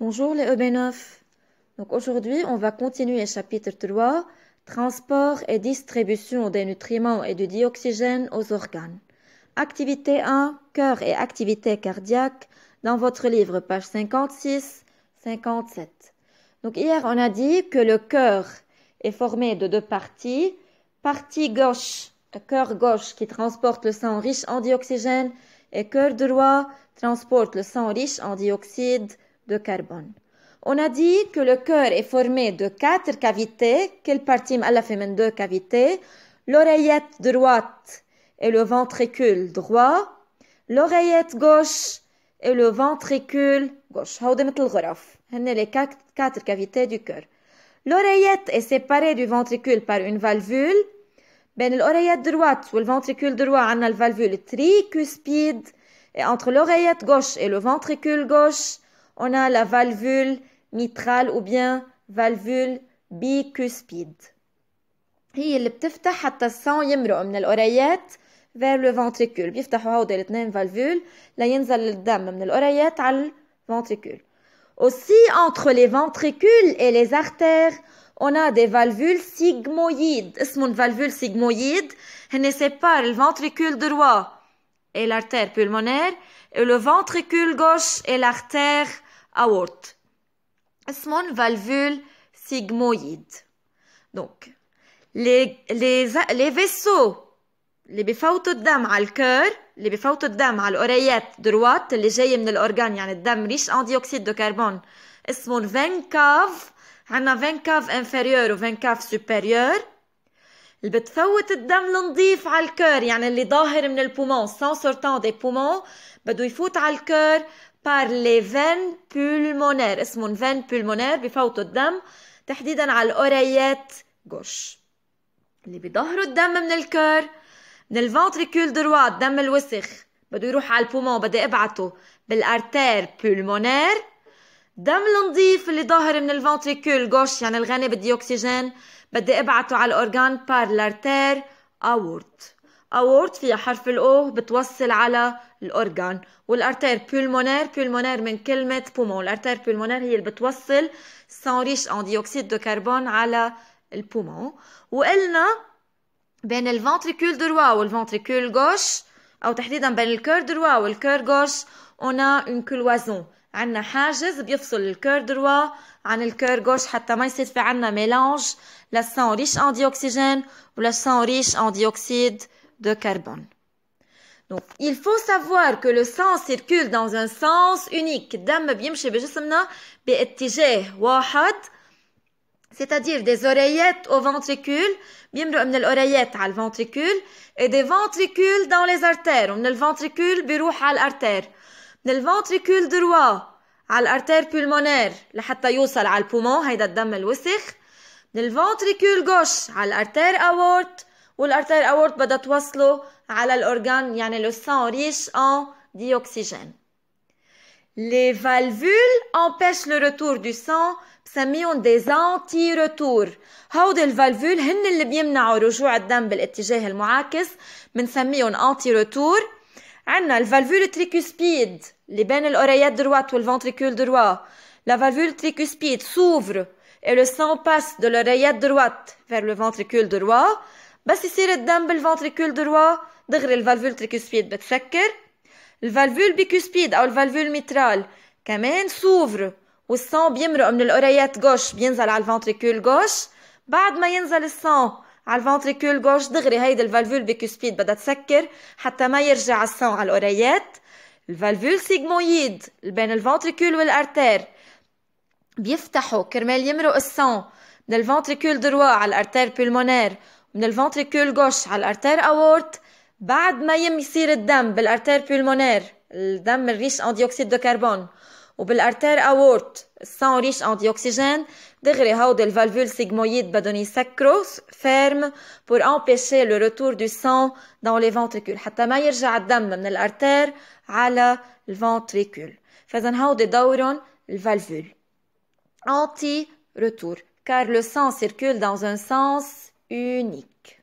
Bonjour les EB9. Donc aujourd'hui, on va continuer chapitre 3, transport et distribution des nutriments et du dioxygène aux organes. Activité 1, cœur et activité cardiaque, dans votre livre, page 56, 57. Donc hier, on a dit que le cœur est formé de deux parties. Partie gauche, cœur gauche qui transporte le sang riche en dioxygène et cœur droit transporte le sang riche en dioxyde carbone. On a dit que le cœur est formé de quatre cavités, qu'elle à la deux cavités, l'oreillette droite et le ventricule droit, l'oreillette gauche et le ventricule gauche. les quatre cavités du cœur. L'oreillette est séparée du ventricule par une valvule. Ben l'oreillette droite ou le ventricule droit, on a la valvule tricuspide. Et entre l'oreillette gauche et le ventricule gauche, on a la valvule mitrale ou bien valvule bicuspide. هي اللي بتفتح حتى الصون يمرق من الأوريات vers le ventricule بيفتحوا هودي الاثنين فالفول لينزل الدم من vers le ventricule. Aussi, entre les ventricules et les artères, on a des valvules sigmoïdes. اسمهم valvules sigmoïdes. هن séparent le ventricule droit et l'artère pulmonaire et le ventricule gauche et l'artère aort اسمهم valvule sigmoïde دونك لي لي لي اللي بفوتوا الدم على الكور اللي بفوتوا الدم على الاوريات دروات اللي جايه من الاورجان يعني الدم ريش ان ديوكسيد دو كربون اسمهم فين كاف عندنا فين كاف انفيريور وفين كاف سوبيريور اللي بتفوت الدم النظيف على الكور يعني اللي ظاهر من البومون سان سورتان دي بومون بده يفوت على الكور بار لي فين بولمونير اسمهم فين بولمونير بفوتوا الدم تحديدا على الاوريات جوش اللي بيظهروا الدم من الكور من الفونتريكول دروا الدم الوسخ بده يروح على البومون بدي ابعته بالارتير بولمونير دم النظيف اللي ظاهر من الفونتريكول جوش يعني الغني بالديوكسيجين بدي ابعته على الاورجان بار لارتير اورت أورت فيها حرف الأو بتوصل على الأورجان والأرتير بولمونير بولمونير من كلمة بومون الأرتير بولمونير هي اللي بتوصل ريش أن ديوكسيد دو كربون على البومون وقلنا بين الفنتريكول دروا والفنتريكول غوش أو تحديدا بين الكور دروا والكور غوش أنا أون كلوازون عنا حاجز بيفصل الكور دروا عن الكور غوش حتى ما يصير في عنا ميلانج لا سان ريش ان ديوكسيجين ولا سان ريش ان ديوكسيد de carbone. Donc, il faut savoir que le sang circule dans un sens unique. C'est-à-dire des oreillettes au ventricule, bien l'oreillette à le ventricule, et des ventricules dans les artères. On le ventricule birouh à l'artère. le ventricule droit à l'artère pulmonaire, le hattayousal al poumon, haïdat dam al wissich. On le ventricule gauche à l'artère aorte. Et l'artère aorto va se passer à l'organe, le sang riche en dioxygène. Les valvules empêchent le retour du sang. Nous avons des anti-retours. Ce sont les valvules qui ont mené le retour du sang dans l'étage de l'étage. Nous avons des anti-retours. Nous avons la valvules tricuspides, qui est l'oreillette droite et le ventricule droit. La valvule tricuspide s'ouvre et le sang passe de l'oreillette droite vers le ventricule droit. بس يصير الدم بالفانتريكول دروا دغري الفالفول تريكوسبيد بتسكر الفالفول بيكوسبيد او الفالفول ميترال كمان سوفر والصان بيمرق من الاوريات غوش بينزل على الفانتريكول جوش بعد ما ينزل الصان على الفانتريكول جوش دغري هيدي الفالفول بيكوسبيد بدها تسكر حتى ما يرجع الصان على الاوريات الفالفول سيجمويد بين الفانتريكول والارتير بيفتحوا كرمال يمرق الصان من الفانتريكول دروا على الارتير بولمونير من الفنتريكول غوش على الارتير اورت بعد ما يم يصير الدم بالارتير بولمونير الدم الريش ان ديوكسيد دو كربون وبالارتير اورت سان ريش ان ديوكسيجين دغري هود الفالفول سيغمويد بدهم يسكروا فيرم بور امبيشي لو روتور دو سان دون لي فنتريكول حتى ما يرجع الدم من الارتير على الفنتريكول فاذا هودي دورهم الفالفول انتي روتور كار لو سان سيركول دون ان سانس unique